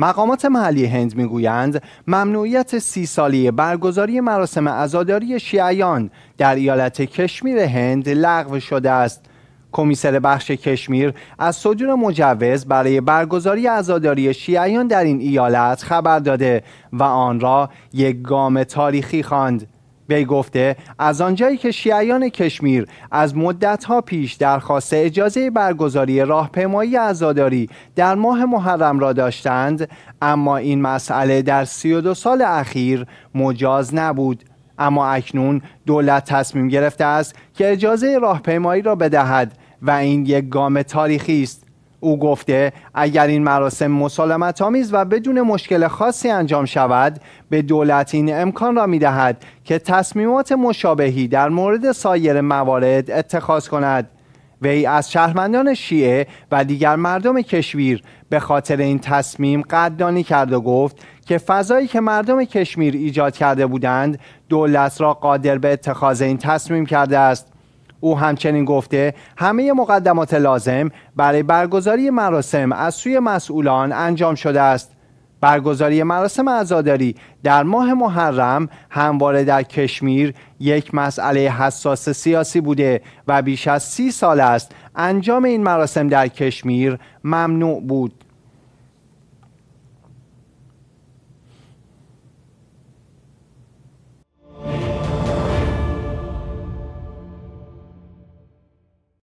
مقامات محلی هند میگویند ممنوعیت سی سالی برگزاری مراسم ازاداری شیعیان در ایالت کشمیر هند لغو شده است کمیسر بخش کشمیر از صدور مجوز برای برگزاری ازاداری شیعیان در این ایالت خبر داده و آن را یک گام تاریخی خواند وی گفته از آنجایی که شیعیان کشمیر از مدتها پیش درخواست اجازه برگزاری راهپیمایی عزاداری در ماه محرم را داشتند اما این مسئله در 32 سال اخیر مجاز نبود اما اکنون دولت تصمیم گرفته است که اجازه راهپیمایی را بدهد و این یک گام تاریخی است او گفته اگر این مراسم مسالمت آمیز و بدون مشکل خاصی انجام شود به دولت این امکان را می دهد که تصمیمات مشابهی در مورد سایر موارد اتخاذ کند وی از شهروندان شیعه و دیگر مردم کشمیر به خاطر این تصمیم قدردانی کرد و گفت که فضایی که مردم کشمیر ایجاد کرده بودند دولت را قادر به اتخاذ این تصمیم کرده است او همچنین گفته همه مقدمات لازم برای برگزاری مراسم از سوی مسئولان انجام شده است برگزاری مراسم عزاداری در ماه محرم همواره در کشمیر یک مسئله حساس سیاسی بوده و بیش از سی سال است انجام این مراسم در کشمیر ممنوع بود